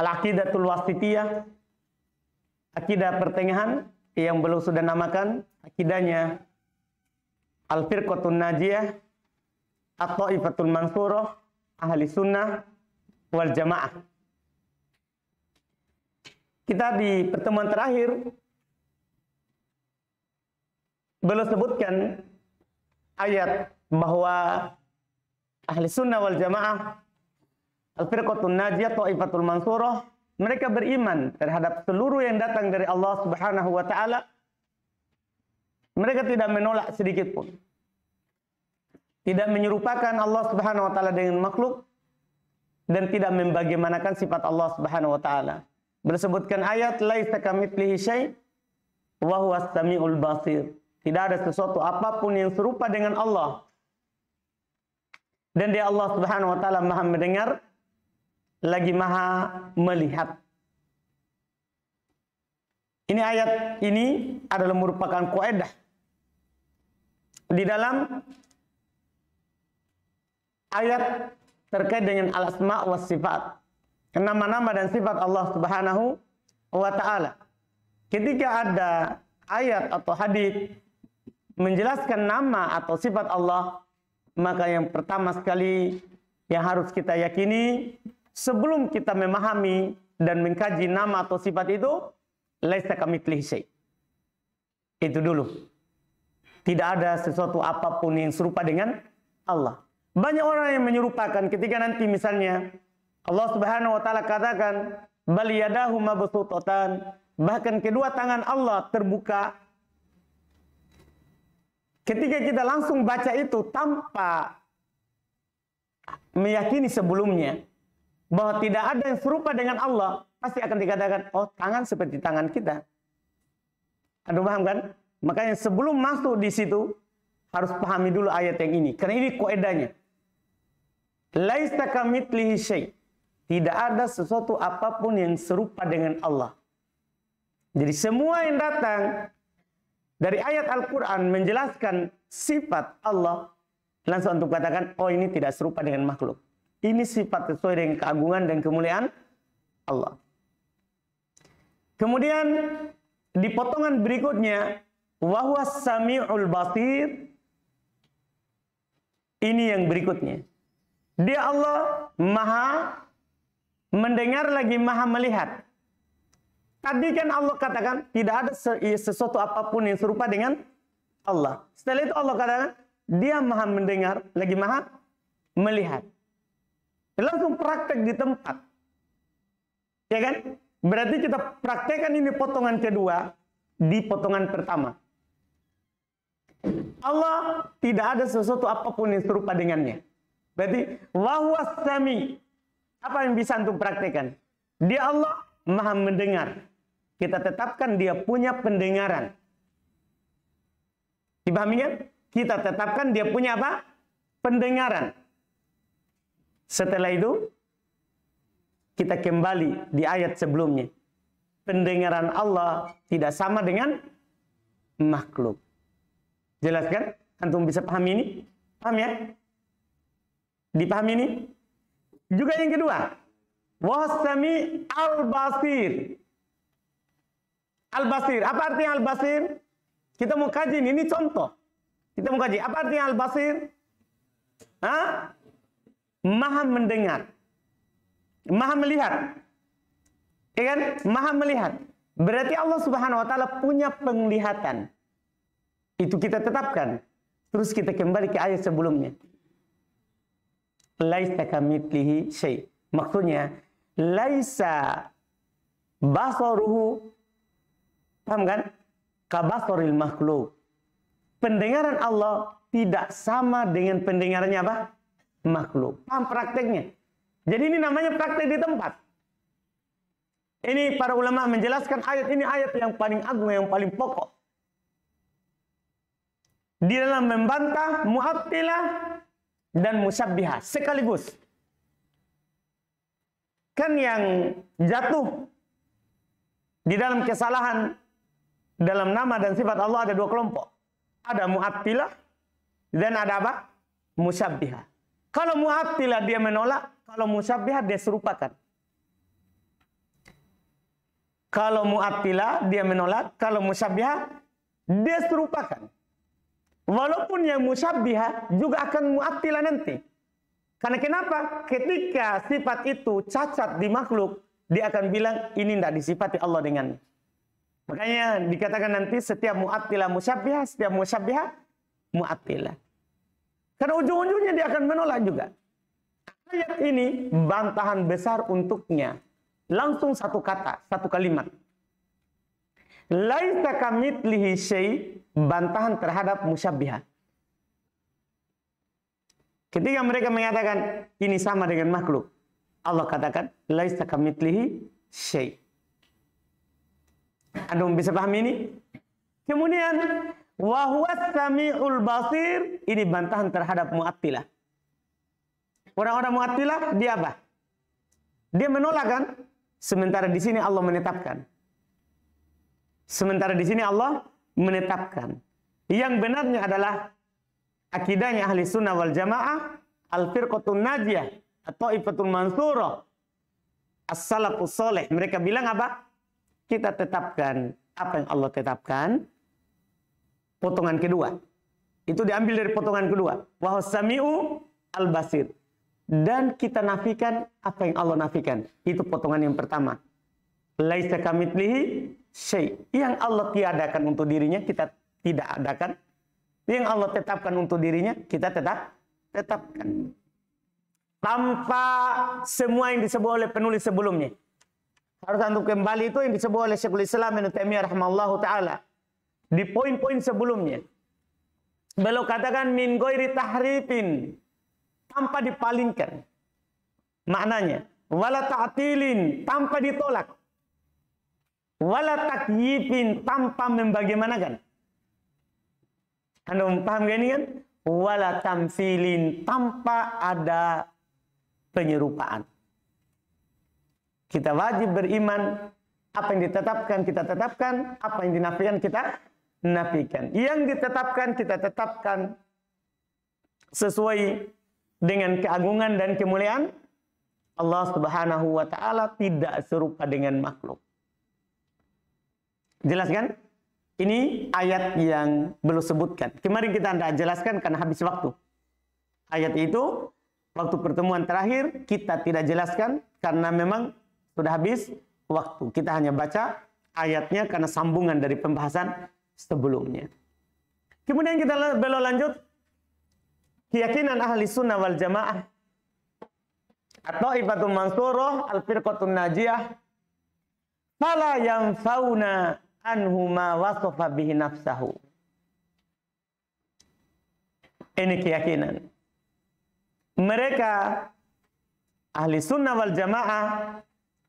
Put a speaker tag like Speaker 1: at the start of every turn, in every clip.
Speaker 1: Al-Aqidatul Wasitiyah, akidah pertengahan yang belum sudah namakan, akidahnya Al-Firqatun Najiyah, atau Ifatul Mansurah, Ahli Sunnah, Wal Jamaah. Kita di pertemuan terakhir belum sebutkan ayat bahwa ahli sunnah wal jamaah Al-Firqatun Najiyah, Ta'ifatul Mansurah, mereka beriman terhadap seluruh yang datang dari Allah Subhanahu wa taala. Mereka tidak menolak sedikit pun. Tidak menyerupakan Allah Subhanahu wa taala dengan makhluk dan tidak membagaimanakan sifat Allah Subhanahu wa taala. Bersebutkan ayat laisa kamitslihi syai wa huwas samiul basir. Tidak ada sesuatu apapun yang serupa dengan Allah. Dan dia Allah Subhanahu wa taala Maha mendengar lagi maha melihat. Ini ayat ini adalah merupakan kaidah di dalam ayat terkait dengan al-asma wa sifat. Nama-nama dan sifat Allah Subhanahu wa taala. Ketika ada ayat atau hadis menjelaskan nama atau sifat Allah, maka yang pertama sekali yang harus kita yakini sebelum kita memahami dan mengkaji nama atau sifat itu, laisa kami telisik. Itu dulu. Tidak ada sesuatu apapun yang serupa dengan Allah. Banyak orang yang menyerupakan ketika nanti misalnya Allah Subhanahu wa taala katakan bal yadahu mabsuutatan bahkan kedua tangan Allah terbuka ketika kita langsung baca itu tanpa meyakini sebelumnya bahwa tidak ada yang serupa dengan Allah, pasti akan dikatakan, oh tangan seperti tangan kita. Aduh paham kan? Makanya sebelum masuk di situ, harus pahami dulu ayat yang ini. Karena ini koedanya. Laisa syaih Tidak ada sesuatu apapun yang serupa dengan Allah. Jadi semua yang datang dari ayat Al-Quran menjelaskan sifat Allah, langsung untuk katakan, oh ini tidak serupa dengan makhluk. Ini sifat sesuai dengan keagungan dan kemuliaan Allah. Kemudian di potongan berikutnya wahwa samiul basir ini yang berikutnya. Dia Allah Maha mendengar lagi Maha melihat. Tadi kan Allah katakan tidak ada iya, sesuatu apapun yang serupa dengan Allah. Setelah itu Allah katakan dia Maha mendengar lagi Maha melihat langsung praktek di tempat. Ya kan? Berarti kita praktekkan ini potongan kedua di potongan pertama. Allah tidak ada sesuatu apapun yang serupa dengannya. Berarti wahuas sami. Apa yang bisa untuk praktekkan? Dia Allah maha mendengar. Kita tetapkan dia punya pendengaran. Dipahami kan? Kita tetapkan dia punya apa? Pendengaran. Setelah itu kita kembali di ayat sebelumnya. Pendengaran Allah tidak sama dengan makhluk. jelaskan kan? Antum bisa paham ini? Paham ya? Dipahami ini? Juga yang kedua. Wasami al-basir. Al-basir. Apa artinya al-basir? Kita mau kaji ini, ini contoh. Kita mau kaji. Apa artinya al-basir? Hah? maha mendengar, maha melihat. Ya kan? Maha melihat. Berarti Allah Subhanahu wa taala punya penglihatan. Itu kita tetapkan. Terus kita kembali ke ayat sebelumnya. Laisa kamitlihi syai. Maksudnya laisa basaruhu paham kan? Kabasaril makhluk. Pendengaran Allah tidak sama dengan pendengarannya apa? makhluk. Paham prakteknya? Jadi ini namanya praktek di tempat. Ini para ulama menjelaskan ayat ini ayat yang paling agung, yang paling pokok. Di dalam membantah mu'abtilah dan musabbiha sekaligus. Kan yang jatuh di dalam kesalahan dalam nama dan sifat Allah ada dua kelompok. Ada mu'abtilah dan ada apa? Musabbiha. Kalau mu'attilah dia menolak, kalau musyabihah dia serupakan. Kalau mu'attilah dia menolak, kalau musyabihah dia serupakan. Walaupun yang musyabihah juga akan mu'attilah nanti. Karena kenapa? Ketika sifat itu cacat di makhluk, dia akan bilang ini tidak disifati Allah dengan. Makanya dikatakan nanti setiap mu'attilah musyabihah, setiap musyabihah mu'attilah. Karena ujung-ujungnya dia akan menolak juga. Ayat ini bantahan besar untuknya. Langsung satu kata, satu kalimat. kamit lihi syai bantahan terhadap musyabihah. Ketika mereka mengatakan ini sama dengan makhluk, Allah katakan laisa kamitlihi syai. Anda bisa paham ini? Kemudian sami'ul basir. Ini bantahan terhadap mu'attilah. Orang-orang mu'attilah dia apa? Dia menolak kan? Sementara di sini Allah menetapkan. Sementara di sini Allah menetapkan. Yang benarnya adalah akidahnya ahli sunnah wal jamaah al-firqatun najiyah atau ifatul mansurah as-salafus soleh. Mereka bilang apa? Kita tetapkan apa yang Allah tetapkan potongan kedua. Itu diambil dari potongan kedua. Wahosami'u al-basir. Dan kita nafikan apa yang Allah nafikan. Itu potongan yang pertama. Laisa kamitlihi syai. Yang Allah tiadakan untuk dirinya, kita tidak adakan. Yang Allah tetapkan untuk dirinya, kita tetap tetapkan. Tanpa semua yang disebut oleh penulis sebelumnya. Harus untuk kembali itu yang disebut oleh Syekhul Islam Ibnu Taimiyah rahimahullahu taala di poin-poin sebelumnya. Beliau katakan min goiri tahrifin tanpa dipalingkan. Maknanya wala ta'tilin tanpa ditolak. Wala takyifin tanpa membagaimanakan. Anda paham gak ini kan? Wala tamfilin tanpa ada penyerupaan. Kita wajib beriman apa yang ditetapkan kita tetapkan, apa yang dinafikan kita nafikan. Yang ditetapkan kita tetapkan sesuai dengan keagungan dan kemuliaan Allah Subhanahu wa taala tidak serupa dengan makhluk. Jelas kan? Ini ayat yang belum sebutkan. Kemarin kita tidak jelaskan karena habis waktu. Ayat itu waktu pertemuan terakhir kita tidak jelaskan karena memang sudah habis waktu. Kita hanya baca ayatnya karena sambungan dari pembahasan sebelumnya. Kemudian kita belok lanjut keyakinan ahli sunnah wal jamaah atau ibatul mansurah al firqatun najiyah fala yang fauna anhu ma bihi nafsahu ini keyakinan mereka ahli sunnah wal jamaah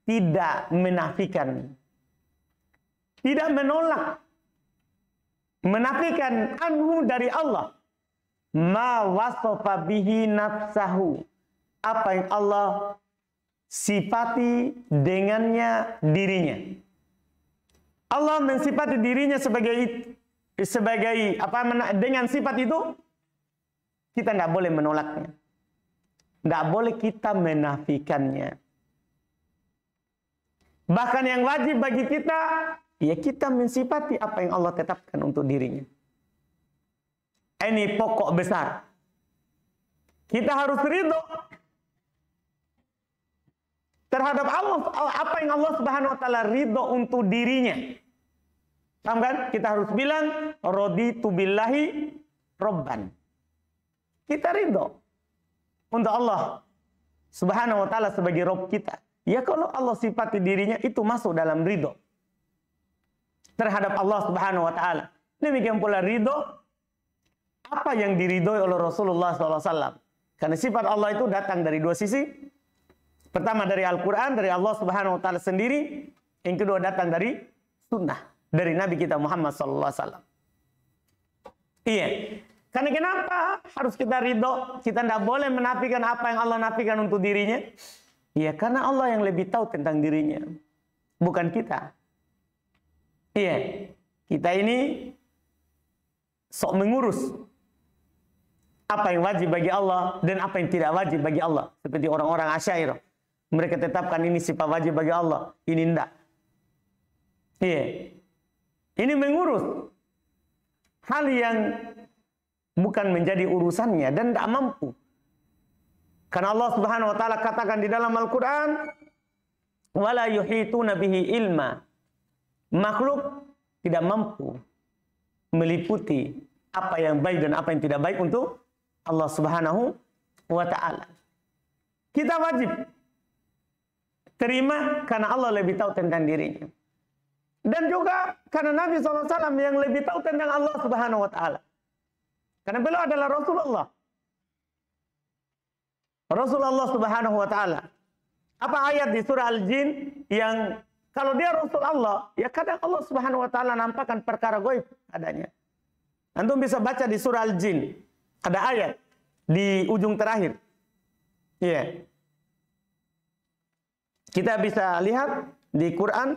Speaker 1: tidak menafikan tidak menolak menafikan anhu dari Allah ma wasofa bihi nafsahu apa yang Allah sifati dengannya dirinya Allah mensifati dirinya sebagai sebagai apa dengan sifat itu kita tidak boleh menolaknya tidak boleh kita menafikannya bahkan yang wajib bagi kita ya kita mensifati apa yang Allah tetapkan untuk dirinya. Ini pokok besar. Kita harus ridho terhadap Allah apa yang Allah Subhanahu wa taala ridho untuk dirinya. Paham kan? Kita harus bilang rodi tubillahi robban. Kita ridho untuk Allah Subhanahu wa taala sebagai Rob kita. Ya kalau Allah sifati dirinya itu masuk dalam ridho terhadap Allah Subhanahu wa taala. Demikian pula ridho apa yang diridhoi oleh Rasulullah SAW. Karena sifat Allah itu datang dari dua sisi. Pertama dari Al-Quran, dari Allah Subhanahu Wa Taala sendiri. Yang kedua datang dari Sunnah, dari Nabi kita Muhammad SAW. Iya. Karena kenapa harus kita ridho? Kita tidak boleh menafikan apa yang Allah nafikan untuk dirinya. Iya, karena Allah yang lebih tahu tentang dirinya. Bukan kita. Iya, kita ini sok mengurus apa yang wajib bagi Allah dan apa yang tidak wajib bagi Allah. Seperti orang-orang Asyairah. Mereka tetapkan ini sifat wajib bagi Allah, ini tidak. Iya. Ini mengurus hal yang bukan menjadi urusannya dan tidak mampu. Karena Allah Subhanahu wa taala katakan di dalam Al-Qur'an wala yuhituna nabihi ilma makhluk tidak mampu meliputi apa yang baik dan apa yang tidak baik untuk Allah Subhanahu wa taala. Kita wajib terima karena Allah lebih tahu tentang dirinya. Dan juga karena Nabi SAW yang lebih tahu tentang Allah Subhanahu wa taala. Karena beliau adalah Rasulullah. Rasulullah Subhanahu wa taala. Apa ayat di surah Al-Jin yang kalau dia Rasul Allah, ya kadang Allah Subhanahu wa taala nampakkan perkara goib adanya. Antum bisa baca di surah Al-Jin. Ada ayat di ujung terakhir. Iya. Yeah. Kita bisa lihat di Quran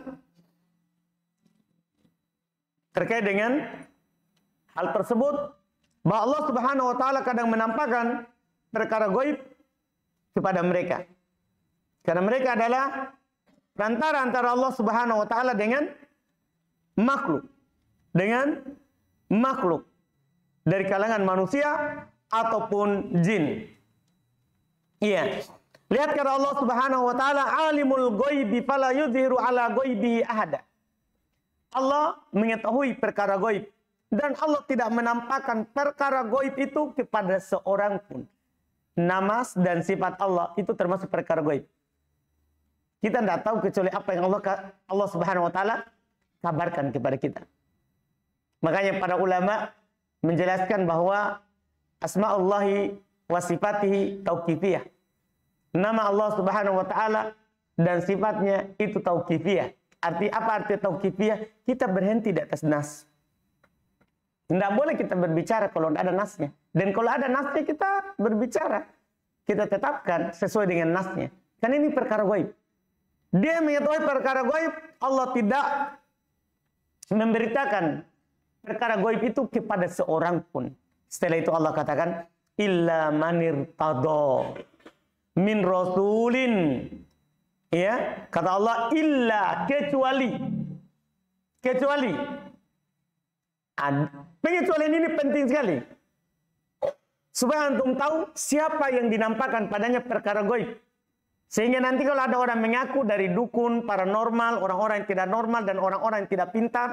Speaker 1: terkait dengan hal tersebut bahwa Allah Subhanahu wa taala kadang menampakkan perkara goib kepada mereka. Karena mereka adalah Perantara antara Allah Subhanahu wa taala dengan makhluk. Dengan makhluk dari kalangan manusia ataupun jin. Iya. Lihat kata Allah Subhanahu wa taala alimul ghaibi fala yudhiru ala ghaibihi ahada. Allah mengetahui perkara gaib dan Allah tidak menampakkan perkara gaib itu kepada seorang pun. Nama dan sifat Allah itu termasuk perkara gaib. Kita tidak tahu kecuali apa yang Allah Allah Subhanahu wa taala kabarkan kepada kita. Makanya para ulama menjelaskan bahwa asma Allahi wa sifatihi tauqifiyah. Nama Allah Subhanahu wa taala dan sifatnya itu tauqifiyah. Arti apa arti tauqifiyah? Kita berhenti di atas nas. Tidak boleh kita berbicara kalau tidak ada nasnya. Dan kalau ada nasnya kita berbicara. Kita tetapkan sesuai dengan nasnya. Karena ini perkara gaib. Dia mengetahui perkara goib, Allah tidak memberitakan perkara goib itu kepada seorang pun. Setelah itu Allah katakan, illa manir tado min rasulin. Ya, kata Allah illa kecuali kecuali pengecualian ini penting sekali. Supaya antum tahu siapa yang dinampakkan padanya perkara goib. Sehingga nanti kalau ada orang mengaku dari dukun, paranormal, orang-orang yang tidak normal dan orang-orang yang tidak pintar,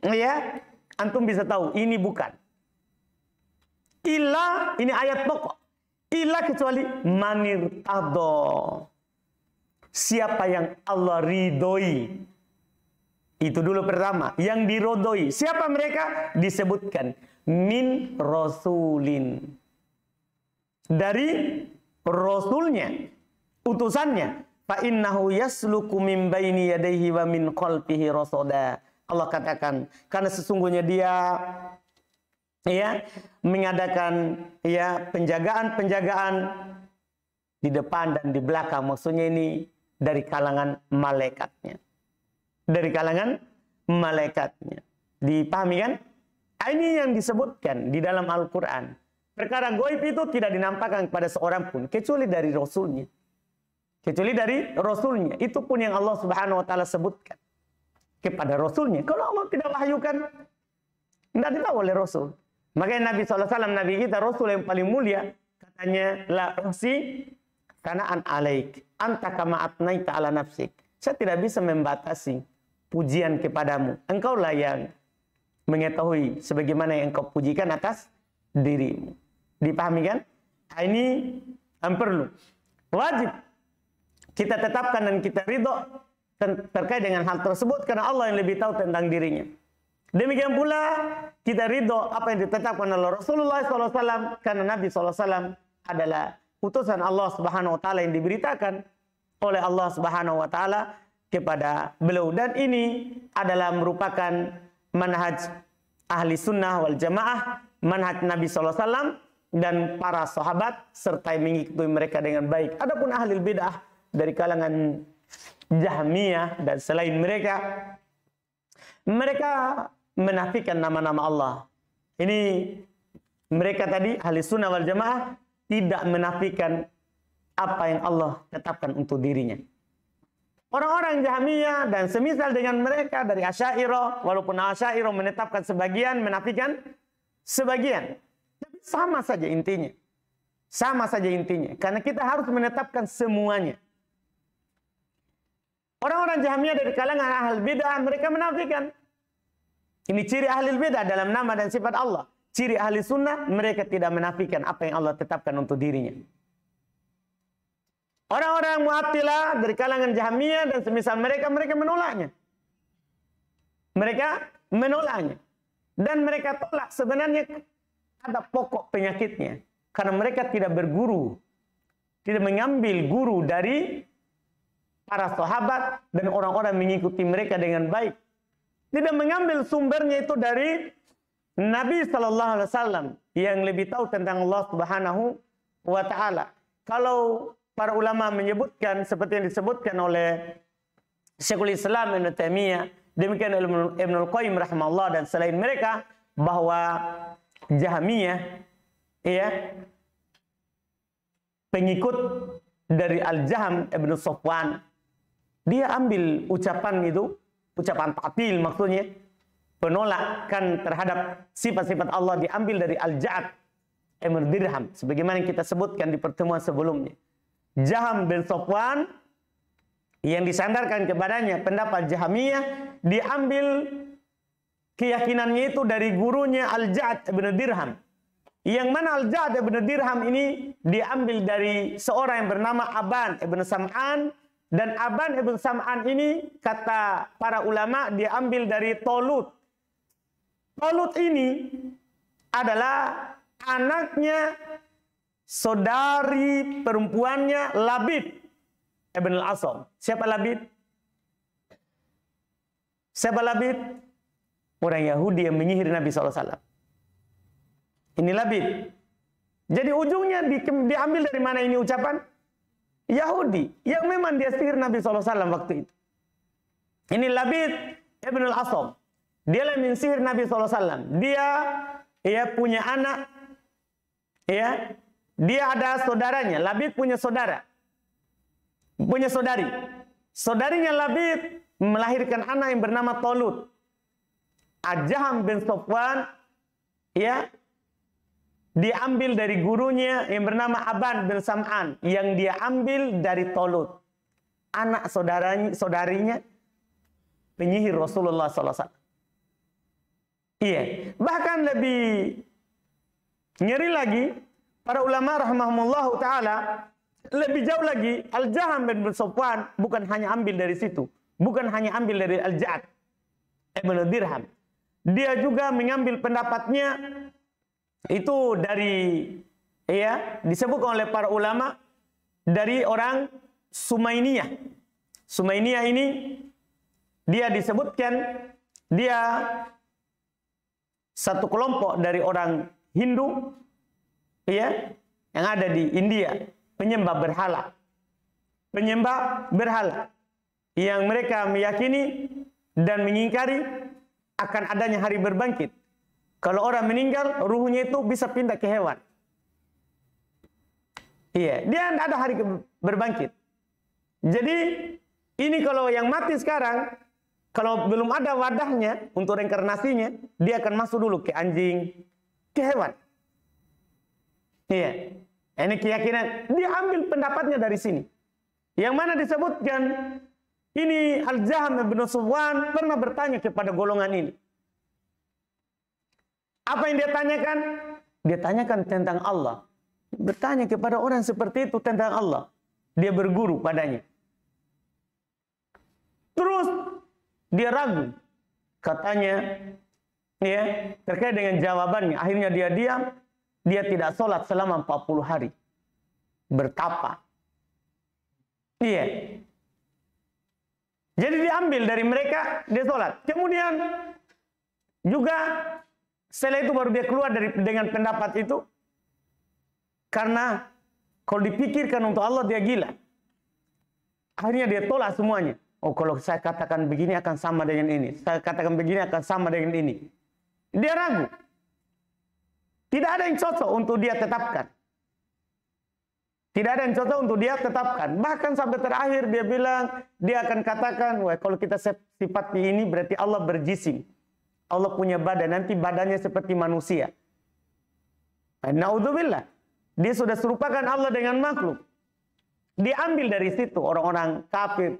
Speaker 1: ya, antum bisa tahu ini bukan. Ilah ini ayat pokok. Ilah kecuali manir tado. Siapa yang Allah ridhoi. Itu dulu pertama. Yang dirodoi. Siapa mereka? Disebutkan. Min Rasulin. Dari Rasulnya utusannya fa innahu yasluku min baini yadayhi wa min qalbihi rasada Allah katakan karena sesungguhnya dia ya mengadakan ya penjagaan-penjagaan di depan dan di belakang maksudnya ini dari kalangan malaikatnya dari kalangan malaikatnya dipahami kan nah, ini yang disebutkan di dalam Al-Quran perkara goib itu tidak dinampakkan kepada seorang pun kecuali dari Rasulnya Kecuali dari Rasulnya. Itu pun yang Allah subhanahu wa ta'ala sebutkan. Kepada Rasulnya. Kalau Allah tidak wahyukan, tidak dibawa oleh Rasul. Makanya Nabi SAW, Nabi kita, Rasul yang paling mulia, katanya, La uhsi kana'an alaik. Antakama atnaita ala nafsik. Saya tidak bisa membatasi pujian kepadamu. Engkaulah yang mengetahui sebagaimana yang engkau pujikan atas dirimu. Dipahami kan? Nah, ini yang perlu. Wajib kita tetapkan dan kita ridho terkait dengan hal tersebut karena Allah yang lebih tahu tentang dirinya. Demikian pula kita ridho apa yang ditetapkan oleh Rasulullah SAW karena Nabi SAW adalah utusan Allah Subhanahu Wa Taala yang diberitakan oleh Allah Subhanahu Wa Taala kepada beliau dan ini adalah merupakan manhaj ahli sunnah wal jamaah manhaj Nabi SAW dan para sahabat serta mengikuti mereka dengan baik. Adapun ahli bid'ah dari kalangan Jahmiyah dan selain mereka mereka menafikan nama-nama Allah. Ini mereka tadi ahli sunnah wal jamaah tidak menafikan apa yang Allah tetapkan untuk dirinya. Orang-orang Jahmiyah dan semisal dengan mereka dari Asyairah, walaupun Asyairah menetapkan sebagian, menafikan sebagian. Tapi sama saja intinya. Sama saja intinya. Karena kita harus menetapkan semuanya. Orang-orang Jahmiyah dari kalangan ahli bidah mereka menafikan. Ini ciri ahli bidah dalam nama dan sifat Allah. Ciri ahli sunnah mereka tidak menafikan apa yang Allah tetapkan untuk dirinya. Orang-orang Mu'attilah dari kalangan Jahmiyah dan semisal mereka mereka menolaknya. Mereka menolaknya. Dan mereka tolak sebenarnya ada pokok penyakitnya. Karena mereka tidak berguru. Tidak mengambil guru dari para sahabat dan orang-orang mengikuti mereka dengan baik. Tidak mengambil sumbernya itu dari Nabi Shallallahu Alaihi Wasallam yang lebih tahu tentang Allah Subhanahu wa Ta'ala. Kalau para ulama menyebutkan seperti yang disebutkan oleh Syekhul Islam Ibn Taimiyah, demikian Ibn Al-Qayyim rahimahullah dan selain mereka bahwa Jahmiyah ya pengikut dari Al-Jaham Ibn Sofwan dia ambil ucapan itu, ucapan tatil maksudnya, penolakan terhadap sifat-sifat Allah diambil dari al-ja'ad Emir Dirham. Sebagaimana yang kita sebutkan di pertemuan sebelumnya. Jaham bin Sofwan yang disandarkan kepadanya pendapat Jahamiyah diambil keyakinannya itu dari gurunya Al-Ja'ad Ibn Dirham. Yang mana Al-Ja'ad Ibn Dirham ini diambil dari seorang yang bernama Aban ibn Sam'an dan Aban ibn Sam'an ini kata para ulama diambil dari Tolut. Tolut ini adalah anaknya saudari perempuannya Labid ibn al-Asam. Siapa Labid? Siapa Labid? Orang Yahudi yang menyihir Nabi SAW. Ini Labid. Jadi ujungnya diambil dari mana ini ucapan? Yahudi yang memang dia sihir Nabi SAW waktu itu. Ini Labid Ibn al-Asam. Dia yang sihir Nabi SAW. Dia ya punya anak. Ya, dia ada saudaranya. Labid punya saudara. Punya saudari. Saudarinya Labid melahirkan anak yang bernama Tolut. Ajaham bin Sofwan ya diambil dari gurunya yang bernama Aban bin Sam'an yang dia ambil dari Tolut anak saudaranya saudarinya penyihir Rasulullah SAW. Iya, bahkan lebih nyeri lagi para ulama rahimahumullah taala lebih jauh lagi Al-Jaham bin Sufwan bukan hanya ambil dari situ, bukan hanya ambil dari Al-Ja'ad Ibn Dirham. Dia juga mengambil pendapatnya itu dari ya disebutkan oleh para ulama dari orang Sumainiyah. Sumainiyah ini dia disebutkan dia satu kelompok dari orang Hindu ya yang ada di India penyembah berhala penyembah berhala yang mereka meyakini dan mengingkari akan adanya hari berbangkit kalau orang meninggal, ruhnya itu bisa pindah ke hewan. Iya, dia tidak ada hari berbangkit. Jadi ini kalau yang mati sekarang, kalau belum ada wadahnya untuk reinkarnasinya, dia akan masuk dulu ke anjing, ke hewan. Iya. Ini keyakinan. Dia ambil pendapatnya dari sini. Yang mana disebutkan ini Al-Jaham bin Suwan pernah bertanya kepada golongan ini. Apa yang dia tanyakan? Dia tanyakan tentang Allah. Bertanya kepada orang seperti itu tentang Allah. Dia berguru padanya. Terus dia ragu. Katanya ya terkait dengan jawabannya. Akhirnya dia diam. Dia tidak sholat selama 40 hari. Bertapa. Iya. Jadi diambil dari mereka, dia sholat. Kemudian juga setelah itu baru dia keluar dari dengan pendapat itu. Karena kalau dipikirkan untuk Allah dia gila. Akhirnya dia tolak semuanya. Oh kalau saya katakan begini akan sama dengan ini. Saya katakan begini akan sama dengan ini. Dia ragu. Tidak ada yang cocok untuk dia tetapkan. Tidak ada yang cocok untuk dia tetapkan. Bahkan sampai terakhir dia bilang, dia akan katakan, wah kalau kita sifat ini berarti Allah berjisim. Allah punya badan, nanti badannya seperti manusia. Naudzubillah. Dia sudah serupakan Allah dengan makhluk. Diambil dari situ orang-orang kafir.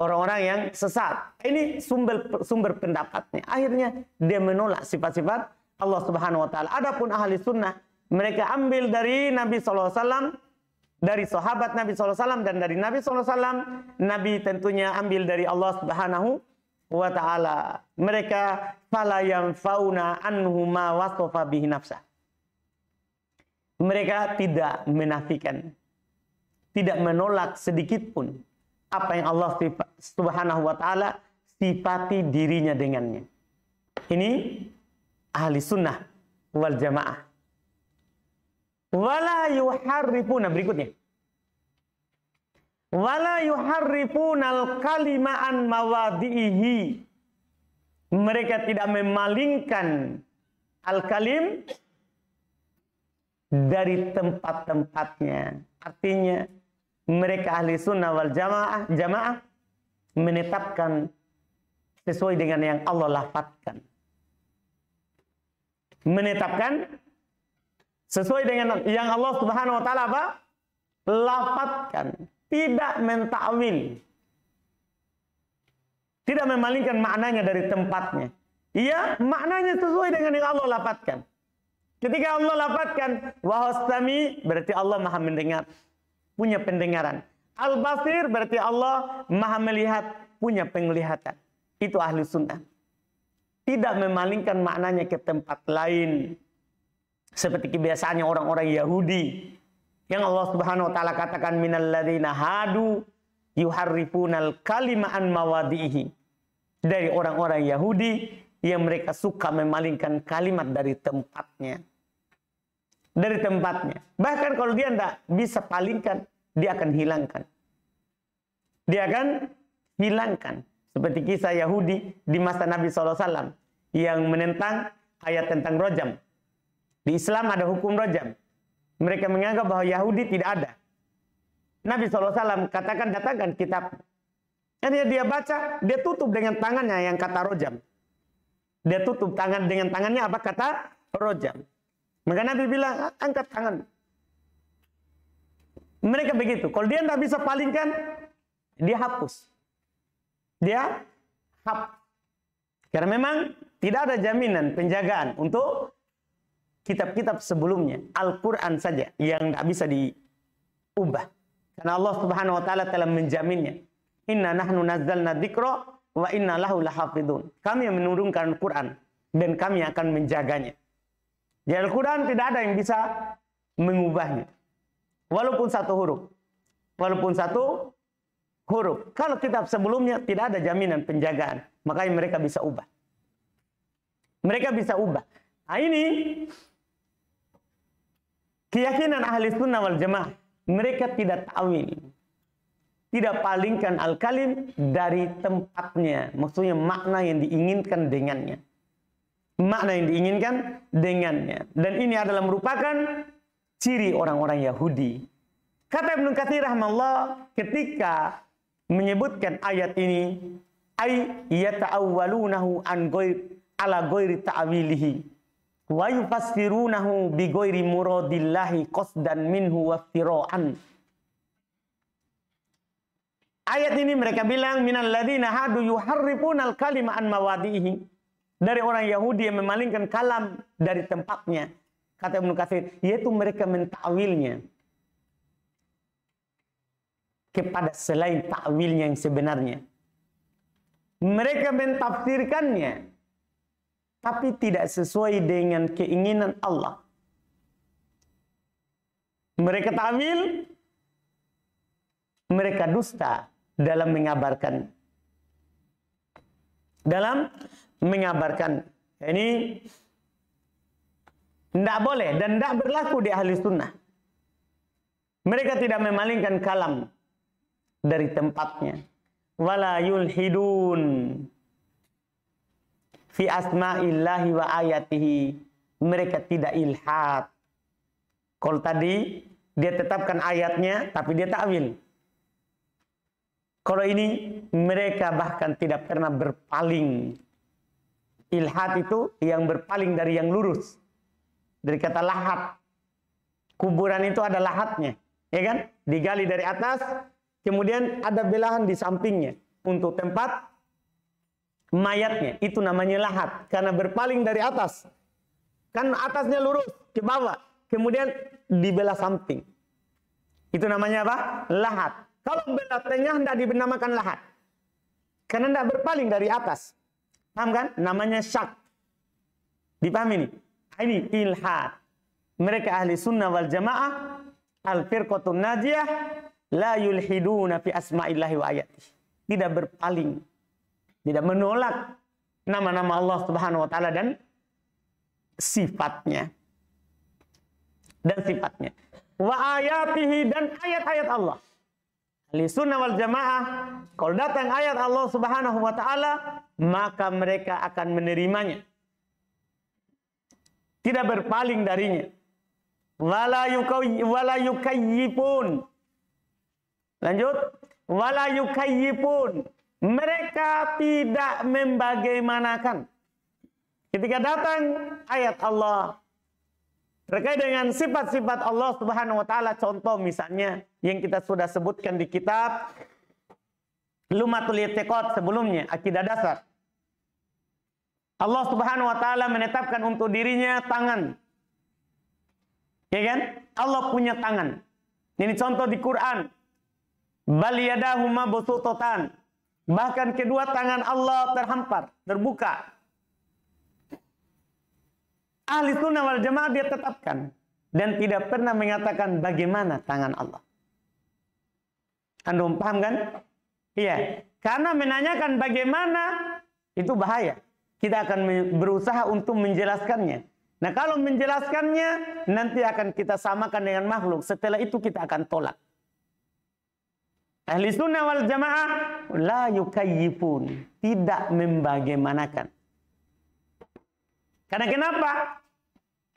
Speaker 1: Orang-orang yang sesat. Ini sumber sumber pendapatnya. Akhirnya dia menolak sifat-sifat Allah Subhanahu wa taala. Adapun ahli sunnah mereka ambil dari Nabi Alaihi Wasallam, dari sahabat Nabi SAW dan dari Nabi SAW. Nabi tentunya ambil dari Allah Subhanahu wa taala mereka fala fauna anhu ma wasofa bihi nafsa mereka tidak menafikan tidak menolak sedikit pun apa yang Allah Subhanahu wa taala sifati dirinya dengannya ini ahli sunnah wal jamaah wala yuharrifuna berikutnya wala yuharrifunal an mawadihi mereka tidak memalingkan al-kalim dari tempat-tempatnya artinya mereka ahli sunnah wal jamaah jamaah menetapkan sesuai dengan yang Allah lafadkan menetapkan sesuai dengan yang Allah Subhanahu wa taala apa? tidak mentakwil. Tidak memalingkan maknanya dari tempatnya. Iya, maknanya sesuai dengan yang Allah lapatkan. Ketika Allah lapatkan wahostami berarti Allah maha mendengar, punya pendengaran. Al basir berarti Allah maha melihat, punya penglihatan. Itu ahli sunnah. Tidak memalingkan maknanya ke tempat lain. Seperti kebiasaannya orang-orang Yahudi. Yang Allah Subhanahu wa taala katakan minalladzina hadu yuharrifunal kalima an mawadihi. Dari orang-orang Yahudi yang mereka suka memalingkan kalimat dari tempatnya. Dari tempatnya. Bahkan kalau dia tidak bisa palingkan, dia akan hilangkan. Dia akan hilangkan. Seperti kisah Yahudi di masa Nabi SAW yang menentang ayat tentang rojam. Di Islam ada hukum rojam. Mereka menganggap bahwa Yahudi tidak ada. Nabi SAW katakan datangkan kitab. Ini dia baca, dia tutup dengan tangannya yang kata rojam. Dia tutup tangan dengan tangannya apa kata rojam. Maka Nabi bilang, angkat tangan. Mereka begitu. Kalau dia tidak bisa palingkan, dia hapus. Dia hap. Karena memang tidak ada jaminan penjagaan untuk kitab-kitab sebelumnya, Al-Quran saja yang tidak bisa diubah. Karena Allah Subhanahu Wa Taala telah menjaminnya. Inna nahnu nazzalna dzikra wa inna lahu lahafidun. Kami yang menurunkan Al-Quran dan kami akan menjaganya. Di Al-Quran tidak ada yang bisa mengubahnya. Walaupun satu huruf. Walaupun satu huruf. Kalau kitab sebelumnya tidak ada jaminan penjagaan. Makanya mereka bisa ubah. Mereka bisa ubah. Nah, ini Keyakinan ahli sunnah wal jamaah, mereka tidak tawil. Tidak palingkan al-kalim dari tempatnya. Maksudnya makna yang diinginkan dengannya. Makna yang diinginkan dengannya. Dan ini adalah merupakan ciri orang-orang Yahudi. Kata Ibnu Katsir rahmallah ketika menyebutkan ayat ini ay yata'awwalunahu an ghair ala ghairi ta'wilihi wa yufassirunahu bi ghairi muradillahi qasdan minhu wa fira'an Ayat ini mereka bilang minal ladina hadu al kalima an mawadihi. Dari orang Yahudi yang memalingkan kalam dari tempatnya. Kata Ibnu Katsir, yaitu mereka mentakwilnya kepada selain takwilnya yang sebenarnya. Mereka mentafsirkannya tapi tidak sesuai dengan keinginan Allah. Mereka tamil, mereka dusta dalam mengabarkan. Dalam mengabarkan. Ini tidak boleh dan tidak berlaku di ahli sunnah. Mereka tidak memalingkan kalam dari tempatnya. Wala yulhidun fi asma'illahi wa ayatihi. Mereka tidak ilhad. Kalau tadi dia tetapkan ayatnya tapi dia takwil. Kalau ini mereka bahkan tidak pernah berpaling. Ilhad itu yang berpaling dari yang lurus. Dari kata lahat. Kuburan itu ada lahatnya, ya kan? Digali dari atas, kemudian ada belahan di sampingnya untuk tempat mayatnya. Itu namanya lahat. Karena berpaling dari atas. Kan atasnya lurus ke bawah. Kemudian dibelah samping. Itu namanya apa? Lahat. Kalau belah tengah tidak dinamakan lahat. Karena tidak berpaling dari atas. Paham kan? Namanya syak. Dipahami nah, ini? Ini ilhat. Mereka ahli sunnah wal jamaah. Al-firqatun najiyah. La yulhiduna fi asma'illahi wa ayatih. Tidak berpaling tidak menolak nama-nama Allah Subhanahu wa taala dan sifatnya. Dan sifatnya. Wa ayatihi dan ayat-ayat Allah. Ahli sunnah wal jamaah, kalau datang ayat Allah Subhanahu wa taala, maka mereka akan menerimanya. Tidak berpaling darinya. Wala wala yukayyifun. Lanjut, wala yukayyifun mereka tidak membagaimanakan. Ketika datang ayat Allah terkait dengan sifat-sifat Allah Subhanahu wa taala contoh misalnya yang kita sudah sebutkan di kitab Lumatul Yatiqat sebelumnya akidah dasar. Allah Subhanahu wa taala menetapkan untuk dirinya tangan. Ya kan? Allah punya tangan. Ini contoh di Quran. Bal yadahu mabsuutatan Bahkan kedua tangan Allah terhampar terbuka. Ahli sunnah wal jamaah dia tetapkan. Dan tidak pernah mengatakan bagaimana tangan Allah. Anda paham kan? Iya. Karena menanyakan bagaimana itu bahaya. Kita akan berusaha untuk menjelaskannya. Nah kalau menjelaskannya nanti akan kita samakan dengan makhluk. Setelah itu kita akan tolak. Ahli sunnah wal jamaah la yukayyifun. Tidak membagaimanakan. Karena kenapa?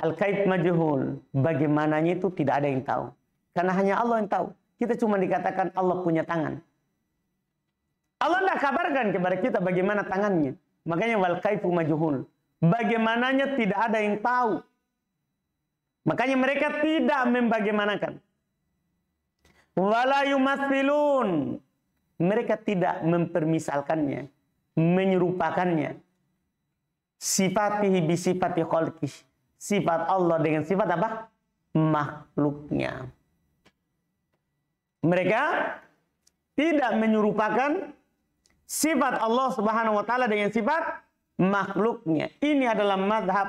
Speaker 1: Al-kaif majhul. Bagaimananya itu tidak ada yang tahu. Karena hanya Allah yang tahu. Kita cuma dikatakan Allah punya tangan. Allah tidak kabarkan kepada kita bagaimana tangannya. Makanya wal kaifu majhul. Bagaimananya tidak ada yang tahu. Makanya mereka tidak membagaimanakan. Walayumathilun. Mereka tidak mempermisalkannya, menyerupakannya. Sifatihi bisifati kholkih, Sifat Allah dengan sifat apa? Makhluknya. Mereka tidak menyerupakan sifat Allah Subhanahu wa taala dengan sifat makhluknya. Ini adalah madhab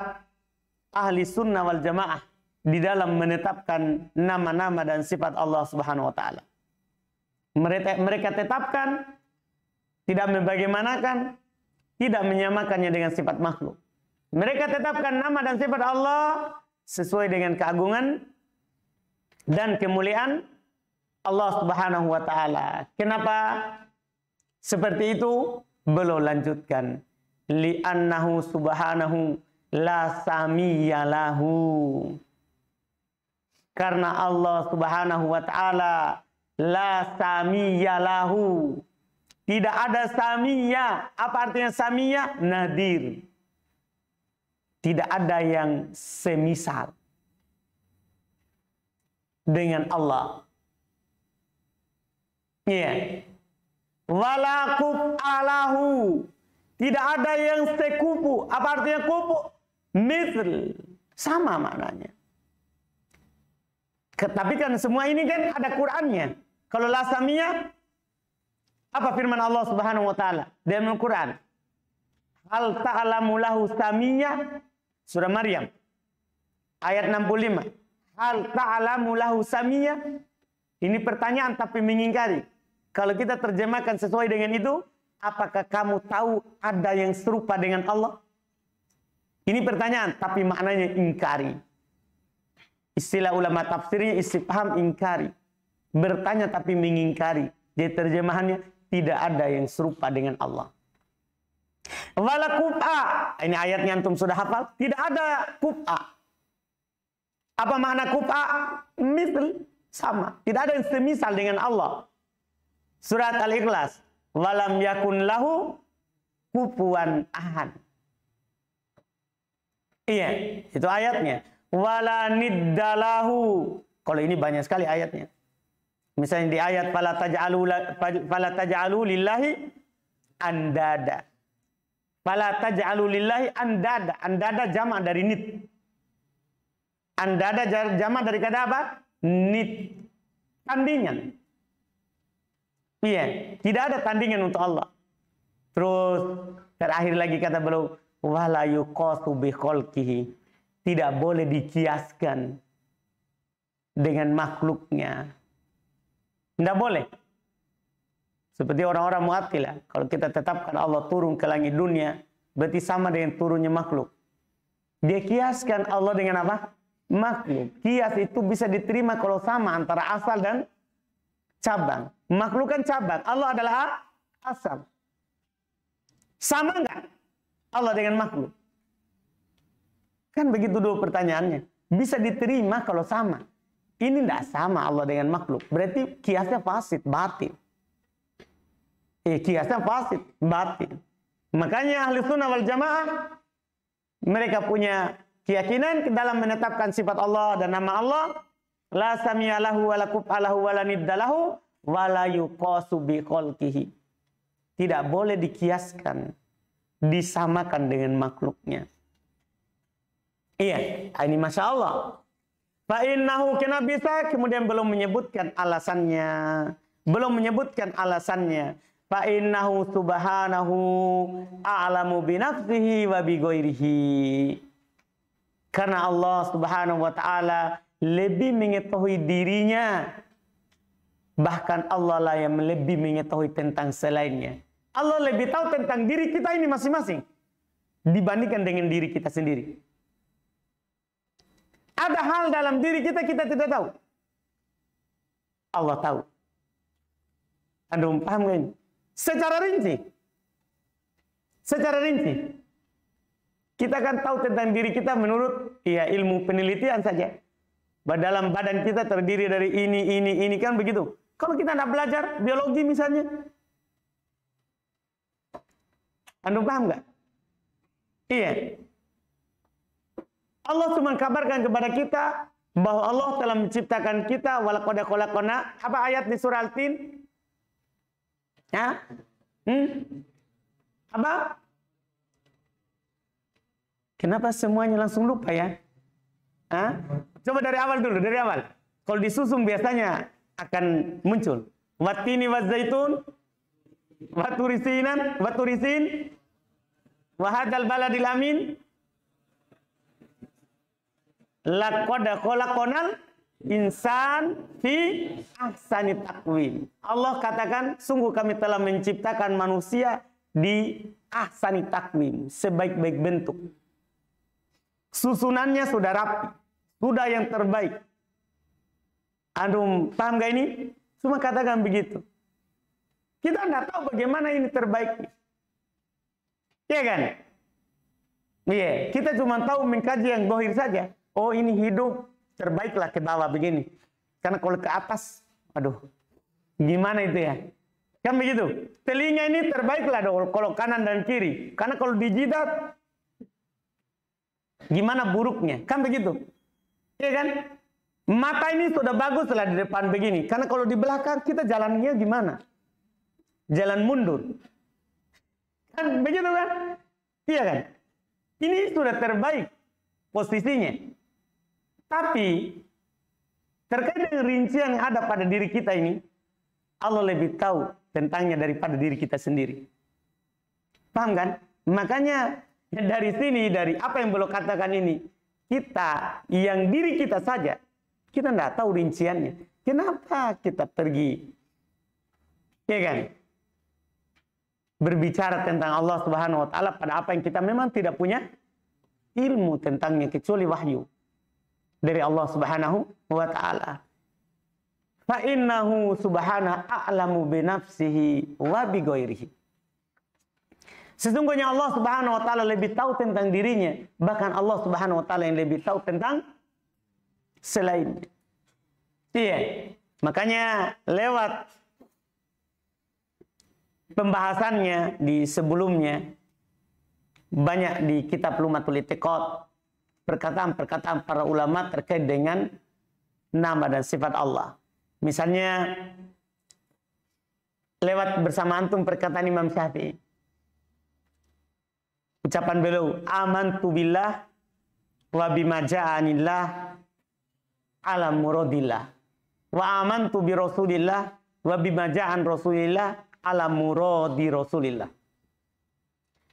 Speaker 1: ahli sunnah wal jamaah di dalam menetapkan nama-nama dan sifat Allah Subhanahu wa taala. Mereka, mereka tetapkan tidak membagaimanakan, tidak menyamakannya dengan sifat makhluk. Mereka tetapkan nama dan sifat Allah sesuai dengan keagungan dan kemuliaan Allah Subhanahu wa taala. Kenapa seperti itu? Beliau lanjutkan Li annahu subhanahu la samiyalahu karena Allah Subhanahu wa taala la lahu. Tidak ada samiyya. Apa artinya samiyya? Nadir. Tidak ada yang semisal dengan Allah. Ya. Yeah. Walakub alahu. Tidak ada yang sekupu. Apa artinya kupu? Mithl. Sama maknanya. Tapi kan semua ini kan ada Qur'annya. Kalau lasamia apa firman Allah Subhanahu wa taala dalam Al-Qur'an? Hal ta'lamu lahu samia Surah Maryam ayat 65. Hal ta'lamu lahu samia Ini pertanyaan tapi mengingkari. Kalau kita terjemahkan sesuai dengan itu, apakah kamu tahu ada yang serupa dengan Allah? Ini pertanyaan tapi maknanya ingkari. Istilah ulama tafsirnya istifham ingkari. Bertanya tapi mengingkari. Jadi terjemahannya tidak ada yang serupa dengan Allah. Wala kub'a. Ini ayatnya antum sudah hafal. Tidak ada kub'a. Apa makna kub'a? misal Sama. Tidak ada yang semisal dengan Allah. Surat Al-Ikhlas. Walam yakun lahu kupuan ahad. Iya, itu ayatnya wala niddalahu. Kalau ini banyak sekali ayatnya. Misalnya di ayat fala taj'alu taj lillahi andada. Fala taj'alu lillahi andada. Andada jama' dari nid. Andada jama' dari kata apa? Nid. Tandingan. Iya, tidak ada tandingan untuk Allah. Terus terakhir lagi kata beliau wala yuqatu bi khalqihi tidak boleh dikiaskan dengan makhluknya. Tidak boleh. Seperti orang-orang muatilah. Kalau kita tetapkan Allah turun ke langit dunia, berarti sama dengan turunnya makhluk. Dia kiaskan Allah dengan apa? Makhluk. Kias itu bisa diterima kalau sama antara asal dan cabang. Makhluk kan cabang. Allah adalah asal. Sama enggak Allah dengan makhluk? Kan begitu dulu pertanyaannya. Bisa diterima kalau sama. Ini tidak sama Allah dengan makhluk. Berarti kiasnya fasid, batin. Eh, kiasnya fasid, batin. Makanya ahli sunnah wal jamaah mereka punya keyakinan dalam menetapkan sifat Allah dan nama Allah la samialahu wa la alahu wa la niddalahu wa la yuqasu bi Tidak boleh dikiaskan, disamakan dengan makhluknya. Iya, ah, ini masya Allah. Fa'innahu kenabita kemudian belum menyebutkan alasannya, belum menyebutkan alasannya. Fa'innahu subhanahu a'lamu binafsihi wa Karena Allah subhanahu wa ta'ala lebih mengetahui dirinya. Bahkan Allah lah yang lebih mengetahui tentang selainnya. Allah lebih tahu tentang diri kita ini masing-masing. Dibandingkan dengan diri kita sendiri. Ada hal dalam diri kita kita tidak tahu. Allah tahu. Anda paham ini? Secara rinci. Secara rinci. Kita akan tahu tentang diri kita menurut ya ilmu penelitian saja. Dalam badan kita terdiri dari ini, ini, ini kan begitu. Kalau kita tidak belajar biologi misalnya, anda paham nggak? Iya. Allah cuma kabarkan kepada kita bahwa Allah telah menciptakan kita walakoda kolakona. apa ayat di surah Al-Tin? Ya? Hmm? Apa? Kenapa semuanya langsung lupa ya? Hah? Coba dari awal dulu, dari awal. Kalau disusun biasanya akan muncul. Watini wa zaitun, waturisinan, waturisin, wahadal baladil amin, Laqad khalaqanal insan fi ahsani takwim. Allah katakan sungguh kami telah menciptakan manusia di ahsani takwim, sebaik-baik bentuk. Susunannya sudah rapi, sudah yang terbaik. Antum paham gak ini? Cuma katakan begitu. Kita nggak tahu bagaimana ini terbaik. Iya kan? Iya, yeah. kita cuma tahu mengkaji yang dohir saja oh ini hidup terbaiklah ke bawah begini. Karena kalau ke atas, aduh, gimana itu ya? Kan begitu. Telinga ini terbaiklah dong kalau kanan dan kiri. Karena kalau di jidat, gimana buruknya? Kan begitu. Iya kan? Mata ini sudah bagus lah di depan begini. Karena kalau di belakang kita jalannya gimana? Jalan mundur. Kan begitu kan? Iya kan? Ini sudah terbaik posisinya. Tapi terkait dengan rincian yang ada pada diri kita ini, Allah lebih tahu tentangnya daripada diri kita sendiri. Paham kan? Makanya dari sini, dari apa yang belum katakan ini, kita yang diri kita saja, kita tidak tahu rinciannya. Kenapa kita pergi? Ya kan? Berbicara tentang Allah Subhanahu wa taala pada apa yang kita memang tidak punya ilmu tentangnya kecuali wahyu dari Allah Subhanahu wa taala. Fa innahu subhanahu a'lamu bi nafsihi wa bi ghairihi. Sesungguhnya Allah Subhanahu wa taala lebih tahu tentang dirinya, bahkan Allah Subhanahu wa taala yang lebih tahu tentang selain Iya. Makanya lewat pembahasannya di sebelumnya banyak di kitab Lumatul Itiqad perkataan-perkataan para ulama terkait dengan nama dan sifat Allah. Misalnya lewat bersama antum perkataan Imam Syafi'i. Ucapan beliau, aman billah wa bima ja'anillah ala muradillah wa aman bi rasulillah wa bima ja'an rasulillah ala muradi rasulillah.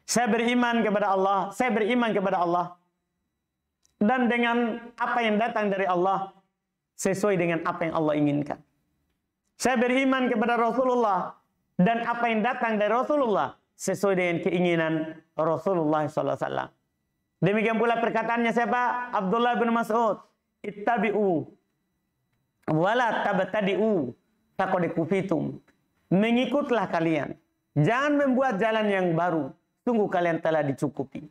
Speaker 1: Saya beriman kepada Allah, saya beriman kepada Allah dan dengan apa yang datang dari Allah sesuai dengan apa yang Allah inginkan. Saya beriman kepada Rasulullah dan apa yang datang dari Rasulullah sesuai dengan keinginan Rasulullah SAW. Demikian pula perkataannya siapa? Abdullah bin Mas'ud. Ittabi'u. Wala tabtadi'u. Takudikufitum. Mengikutlah kalian. Jangan membuat jalan yang baru. Sungguh kalian telah dicukupi.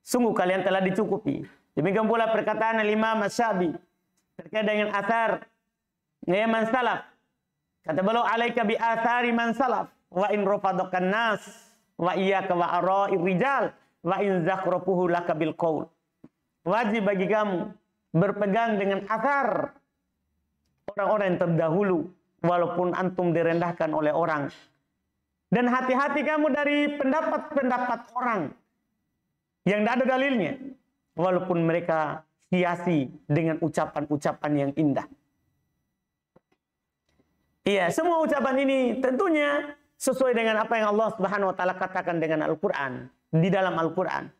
Speaker 1: Sungguh kalian telah dicukupi. Demikian pula perkataan Imam Asyabi terkait dengan athar ya man salaf. Kata beliau alaika bi athari man salaf wa in rofadokan nas wa iyyaka wa ara'ir rijal wa in zakhrafuhu laka bil qaul. Wajib bagi kamu berpegang dengan athar orang-orang yang terdahulu walaupun antum direndahkan oleh orang. Dan hati-hati kamu dari pendapat-pendapat orang yang tidak ada dalilnya walaupun mereka hiasi dengan ucapan-ucapan yang indah. Iya, semua ucapan ini tentunya sesuai dengan apa yang Allah Subhanahu wa taala katakan dengan Al-Qur'an, di dalam Al-Qur'an.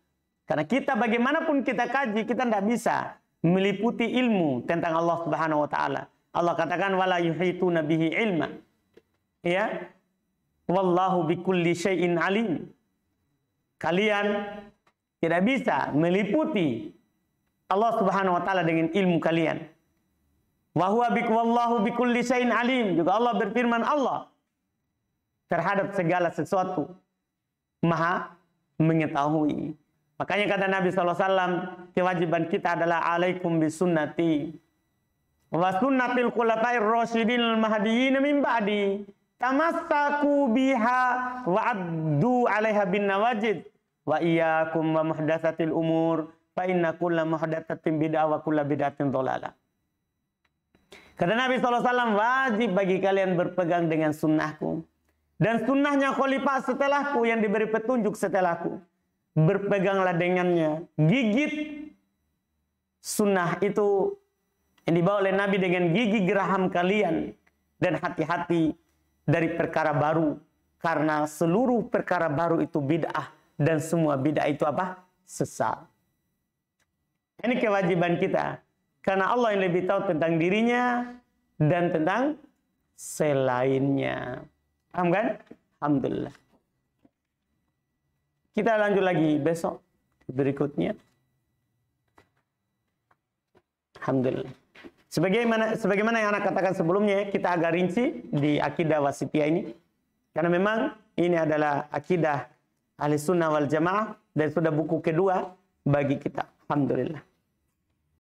Speaker 1: Karena kita bagaimanapun kita kaji, kita tidak bisa meliputi ilmu tentang Allah Subhanahu wa taala. Allah katakan wala yuhituna bihi ilma. Ya. Wallahu bikulli syai'in alim. Kalian tidak bisa meliputi Allah Subhanahu wa taala dengan ilmu kalian. Wa huwa wallahu bikulli syai'in alim. Juga Allah berfirman Allah terhadap segala sesuatu maha mengetahui. Makanya kata Nabi SAW, kewajiban kita adalah alaikum bisunnati. Wa sunnatil khulafair rasyidin al-mahdiyin min ba'di. Tamassaku biha wa addu alaiha bin nawajid wa iyyakum wa muhdatsatil umur fa inna kulla muhdatsatin bid'ah wa kulla bid'atin dhalalah. Kata Nabi SAW wajib bagi kalian berpegang dengan sunnahku. Dan sunnahnya khalifah setelahku yang diberi petunjuk setelahku. Berpeganglah dengannya. Gigit sunnah itu yang dibawa oleh Nabi dengan gigi geraham kalian. Dan hati-hati dari perkara baru. Karena seluruh perkara baru itu bid'ah dan semua bid'ah itu apa? Sesat. Ini kewajiban kita. Karena Allah yang lebih tahu tentang dirinya dan tentang selainnya. Paham kan? Alhamdulillah. Kita lanjut lagi besok berikutnya. Alhamdulillah. Sebagaimana sebagaimana yang anak katakan sebelumnya, kita agak rinci di akidah wasitia ini. Karena memang ini adalah akidah Ahli Sunnah wal Jamaah dan sudah buku kedua bagi kita. Alhamdulillah.